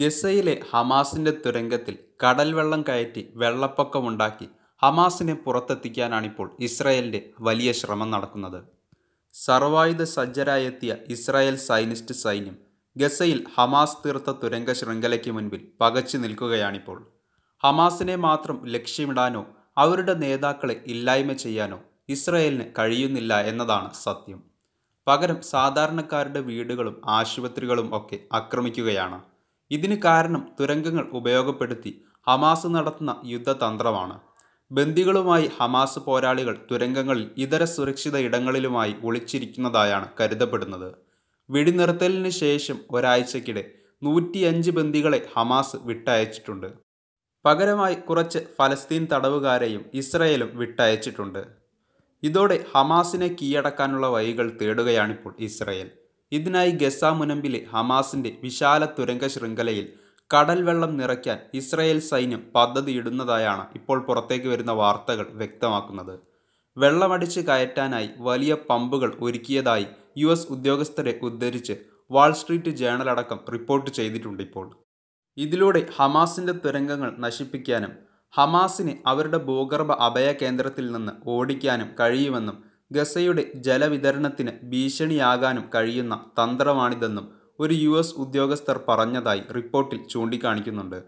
ഗസയിലെ ഹമാസിൻ്റെ തുരങ്കത്തിൽ കടൽവെള്ളം കയറ്റി വെള്ളപ്പൊക്കമുണ്ടാക്കി ഹമാസിനെ പുറത്തെത്തിക്കാനാണിപ്പോൾ ഇസ്രായേലിൻ്റെ വലിയ ശ്രമം നടക്കുന്നത് സർവായുധ സജ്ജരായെത്തിയ ഇസ്രായേൽ സൈനിസ്റ്റ് സൈന്യം ഗസയിൽ ഹമാസ് തീർത്ത തുരങ്ക ശൃംഖലയ്ക്ക് മുൻപിൽ പകച്ചു നിൽക്കുകയാണിപ്പോൾ ഹമാസിനെ മാത്രം ലക്ഷ്യമിടാനോ അവരുടെ നേതാക്കളെ ഇല്ലായ്മ ചെയ്യാനോ ഇസ്രായേലിന് കഴിയുന്നില്ല എന്നതാണ് സത്യം പകരം സാധാരണക്കാരുടെ വീടുകളും ആശുപത്രികളും ഒക്കെ ആക്രമിക്കുകയാണ് ഇതിന് കാരണം തുരങ്കങ്ങൾ ഉപയോഗപ്പെടുത്തി ഹമാസ് നടത്തുന്ന യുദ്ധതന്ത്രമാണ് ബന്ദികളുമായി ഹമാസ് പോരാളികൾ തുരങ്കങ്ങളിൽ ഇതര സുരക്ഷിത ഇടങ്ങളിലുമായി ഒളിച്ചിരിക്കുന്നതായാണ് കരുതപ്പെടുന്നത് വെടിനിർത്തലിന് ശേഷം ഒരാഴ്ചക്കിടെ നൂറ്റിയഞ്ച് ബന്ദികളെ ഹമാസ് വിട്ടയച്ചിട്ടുണ്ട് പകരമായി കുറച്ച് ഫലസ്തീൻ തടവുകാരെയും ഇസ്രയേലും വിട്ടയച്ചിട്ടുണ്ട് ഇതോടെ ഹമാസിനെ കീഴടക്കാനുള്ള വഴികൾ തേടുകയാണിപ്പോൾ ഇസ്രയേൽ ഇതിനായി ഗസ മുനമ്പിലെ ഹമാസിന്റെ വിശാല തുരങ്ക ശൃംഖലയിൽ കടൽ വെള്ളം നിറയ്ക്കാൻ ഇസ്രായേൽ സൈന്യം പദ്ധതിയിടുന്നതായാണ് ഇപ്പോൾ പുറത്തേക്ക് വരുന്ന വാർത്തകൾ വ്യക്തമാക്കുന്നത് വെള്ളമടിച്ച് കയറ്റാനായി വലിയ പമ്പുകൾ ഒരുക്കിയതായി യു എസ് ഉദ്യോഗസ്ഥരെ ഉദ്ധരിച്ച് വാൾസ്ട്രീറ്റ് ജേണൽ അടക്കം റിപ്പോർട്ട് ചെയ്തിട്ടുണ്ട് ഇപ്പോൾ ഇതിലൂടെ ഹമാസിന്റെ തുരങ്കങ്ങൾ നശിപ്പിക്കാനും ഹമാസിനെ അവരുടെ ഭൂഗർഭ അഭയ കേന്ദ്രത്തിൽ നിന്ന് ഓടിക്കാനും കഴിയുമെന്നും ഗസയുടെ ജലവിതരണത്തിന് ഭീഷണിയാകാനും കഴിയുന്ന തന്ത്രമാണിതെന്നും ഒരു യു എസ് ഉദ്യോഗസ്ഥർ പറഞ്ഞതായി റിപ്പോർട്ടിൽ ചൂണ്ടിക്കാണിക്കുന്നുണ്ട്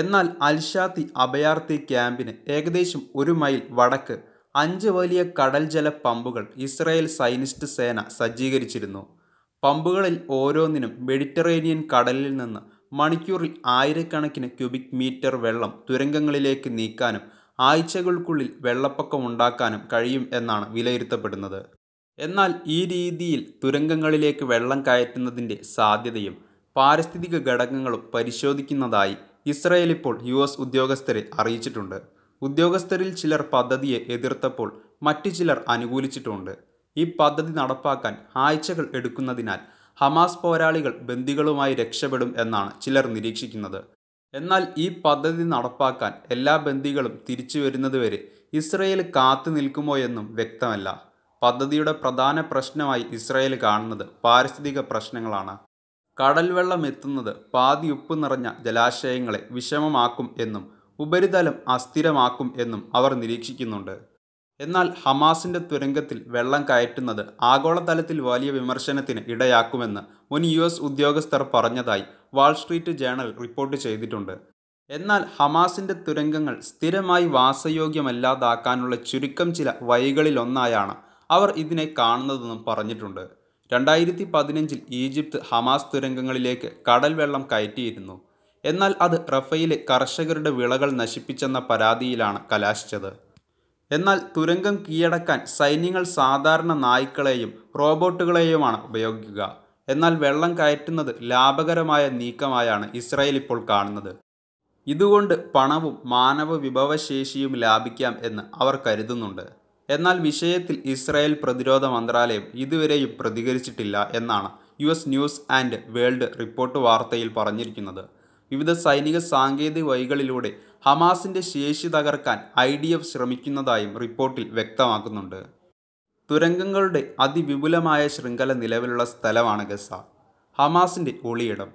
എന്നാൽ അൽഷാത്തി അഭയാർത്ഥി ക്യാമ്പിന് ഏകദേശം ഒരു മൈൽ വടക്ക് അഞ്ച് വലിയ കടൽജല പമ്പുകൾ ഇസ്രായേൽ സൈനിസ്റ്റ് സേന സജ്ജീകരിച്ചിരുന്നു പമ്പുകളിൽ ഓരോന്നിനും മെഡിറ്ററേനിയൻ കടലിൽ നിന്ന് മണിക്കൂറിൽ ആയിരക്കണക്കിന് ക്യൂബിക് മീറ്റർ വെള്ളം തുരങ്കങ്ങളിലേക്ക് നീക്കാനും ആഴ്ചകൾക്കുള്ളിൽ വെള്ളപ്പൊക്കം ഉണ്ടാക്കാനും കഴിയും എന്നാണ് വിലയിരുത്തപ്പെടുന്നത് എന്നാൽ ഈ രീതിയിൽ തുരങ്കങ്ങളിലേക്ക് വെള്ളം കയറ്റുന്നതിൻ്റെ സാധ്യതയും പാരിസ്ഥിതിക ഘടകങ്ങളും പരിശോധിക്കുന്നതായി ഇസ്രയേൽ ഇപ്പോൾ യു എസ് ഉദ്യോഗസ്ഥരെ അറിയിച്ചിട്ടുണ്ട് ഉദ്യോഗസ്ഥരിൽ ചിലർ പദ്ധതിയെ എതിർത്തപ്പോൾ മറ്റു ചിലർ അനുകൂലിച്ചിട്ടുണ്ട് ഈ പദ്ധതി നടപ്പാക്കാൻ ആഴ്ചകൾ എടുക്കുന്നതിനാൽ ഹമാസ് പോരാളികൾ ബന്ദികളുമായി രക്ഷപ്പെടും എന്നാണ് ചിലർ നിരീക്ഷിക്കുന്നത് എന്നാൽ ഈ പദ്ധതി നടപ്പാക്കാൻ എല്ലാ ബന്ദികളും തിരിച്ചു വരുന്നതുവരെ ഇസ്രയേൽ കാത്തു നിൽക്കുമോ എന്നും വ്യക്തമല്ല പദ്ധതിയുടെ പ്രധാന പ്രശ്നമായി ഇസ്രയേൽ കാണുന്നത് പാരിസ്ഥിതിക പ്രശ്നങ്ങളാണ് കടൽവെള്ളം എത്തുന്നത് പാതി ഉപ്പ് നിറഞ്ഞ ജലാശയങ്ങളെ വിഷമമാക്കും എന്നും ഉപരിതലം അസ്ഥിരമാക്കും എന്നും അവർ നിരീക്ഷിക്കുന്നുണ്ട് എന്നാൽ ഹമാസിന്റെ തുരങ്കത്തിൽ വെള്ളം കയറ്റുന്നത് ആഗോളതലത്തിൽ വലിയ വിമർശനത്തിന് ഇടയാക്കുമെന്ന് മുൻ യു എസ് ഉദ്യോഗസ്ഥർ പറഞ്ഞതായി വാൾസ്ട്രീറ്റ് ജേണൽ റിപ്പോർട്ട് ചെയ്തിട്ടുണ്ട് എന്നാൽ ഹമാസിന്റെ തുരങ്കങ്ങൾ സ്ഥിരമായി വാസയോഗ്യമല്ലാതാക്കാനുള്ള ചുരുക്കം ചില വഴികളിലൊന്നായാണ് അവർ ഇതിനെ കാണുന്നതെന്നും പറഞ്ഞിട്ടുണ്ട് രണ്ടായിരത്തി പതിനഞ്ചിൽ ഈജിപ്ത് ഹമാസ് തുരങ്കങ്ങളിലേക്ക് കടൽ വെള്ളം കയറ്റിയിരുന്നു എന്നാൽ അത് റഫയിലെ കർഷകരുടെ വിളകൾ നശിപ്പിച്ചെന്ന പരാതിയിലാണ് കലാശിച്ചത് എന്നാൽ തുരങ്കം കീഴടക്കാൻ സൈന്യങ്ങൾ സാധാരണ നായ്ക്കളെയും റോബോട്ടുകളെയുമാണ് ഉപയോഗിക്കുക എന്നാൽ വെള്ളം കയറ്റുന്നത് ലാഭകരമായ നീക്കമായാണ് ഇസ്രായേൽ ഇപ്പോൾ കാണുന്നത് ഇതുകൊണ്ട് പണവും മാനവ വിഭവശേഷിയും ലാഭിക്കാം എന്ന് അവർ കരുതുന്നുണ്ട് എന്നാൽ വിഷയത്തിൽ ഇസ്രായേൽ പ്രതിരോധ മന്ത്രാലയം ഇതുവരെയും പ്രതികരിച്ചിട്ടില്ല എന്നാണ് U S news and world report വാർത്തയിൽ പറഞ്ഞിരിക്കുന്നത് വിവിധ സൈനിക സാങ്കേതിക വഴികളിലൂടെ ഹമാസിന്റെ ശേഷി തകർക്കാൻ ഐ ഡി എഫ് ശ്രമിക്കുന്നതായും റിപ്പോർട്ടിൽ വ്യക്തമാക്കുന്നുണ്ട് തുരങ്കങ്ങളുടെ അതിവിപുലമായ ശൃംഖല നിലവിലുള്ള സ്ഥലമാണ് ഗസ ഹമാസിന്റെ ഒളിയിടം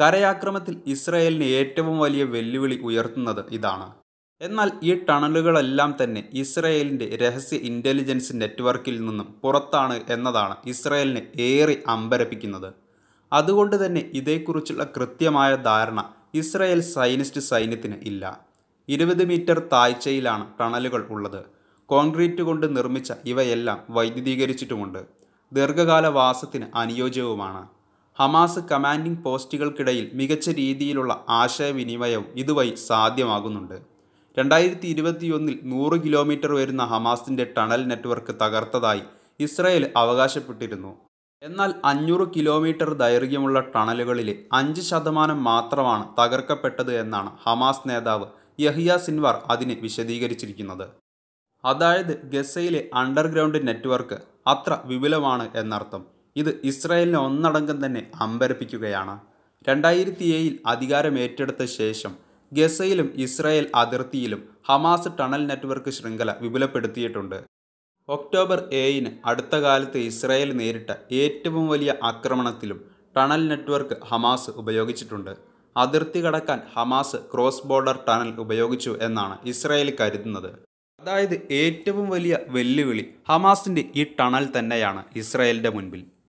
കരയാക്രമത്തിൽ ഇസ്രയേലിന് ഏറ്റവും വലിയ വെല്ലുവിളി ഉയർത്തുന്നത് ഇതാണ് എന്നാൽ ഈ ടണലുകളെല്ലാം തന്നെ ഇസ്രയേലിൻ്റെ രഹസ്യ ഇൻ്റലിജൻസ് നെറ്റ്വർക്കിൽ നിന്നും പുറത്താണ് എന്നതാണ് ഇസ്രയേലിനെ ഏറെ അമ്പരപ്പിക്കുന്നത് അതുകൊണ്ട് തന്നെ ഇതേക്കുറിച്ചുള്ള കൃത്യമായ ധാരണ ഇസ്രയേൽ സൈനിസ്റ്റ് സൈന്യത്തിന് ഇല്ല ഇരുപത് മീറ്റർ താഴ്ചയിലാണ് ടണലുകൾ ഉള്ളത് കോൺക്രീറ്റ് കൊണ്ട് നിർമ്മിച്ച ഇവയെല്ലാം വൈദ്യുതീകരിച്ചിട്ടുമുണ്ട് ദീർഘകാല വാസത്തിന് അനുയോജ്യവുമാണ് ഹമാസ് കമാൻഡിംഗ് പോസ്റ്റുകൾക്കിടയിൽ മികച്ച രീതിയിലുള്ള ആശയവിനിമയവും ഇതുവഴി സാധ്യമാകുന്നുണ്ട് രണ്ടായിരത്തി ഇരുപത്തിയൊന്നിൽ നൂറ് കിലോമീറ്റർ വരുന്ന ഹമാസിൻ്റെ ടണൽ നെറ്റ്വർക്ക് തകർത്തതായി ഇസ്രയേൽ അവകാശപ്പെട്ടിരുന്നു എന്നാൽ അഞ്ഞൂറ് കിലോമീറ്റർ ദൈർഘ്യമുള്ള ടണലുകളിലെ അഞ്ച് ശതമാനം മാത്രമാണ് തകർക്കപ്പെട്ടത് എന്നാണ് ഹമാസ് നേതാവ് യഹിയ സിൻവാർ അതിന് വിശദീകരിച്ചിരിക്കുന്നത് അതായത് ഗസയിലെ അണ്ടർഗ്രൗണ്ട് നെറ്റ്വർക്ക് അത്ര വിപുലമാണ് എന്നർത്ഥം ഇത് ഇസ്രായേലിനെ ഒന്നടങ്കം തന്നെ അമ്പരപ്പിക്കുകയാണ് രണ്ടായിരത്തി ഏഴിൽ അധികാരമേറ്റെടുത്ത ശേഷം ഗസയിലും ഇസ്രായേൽ അതിർത്തിയിലും ഹമാസ് ടണൽ നെറ്റ്വർക്ക് ശൃംഖല വിപുലപ്പെടുത്തിയിട്ടുണ്ട് ഒക്ടോബർ ഏഴിന് അടുത്ത കാലത്ത് ഇസ്രായേൽ നേരിട്ട ഏറ്റവും വലിയ ആക്രമണത്തിലും ടണൽ നെറ്റ്വർക്ക് ഹമാസ് ഉപയോഗിച്ചിട്ടുണ്ട് അതിർത്തി കടക്കാൻ ഹമാസ് ക്രോസ് ബോർഡർ ടണൽ ഉപയോഗിച്ചു എന്നാണ് ഇസ്രായേൽ കരുതുന്നത് അതായത് ഏറ്റവും വലിയ വെല്ലുവിളി ഹമാസിൻ്റെ ഈ ടണൽ തന്നെയാണ് ഇസ്രായേലിൻ്റെ മുൻപിൽ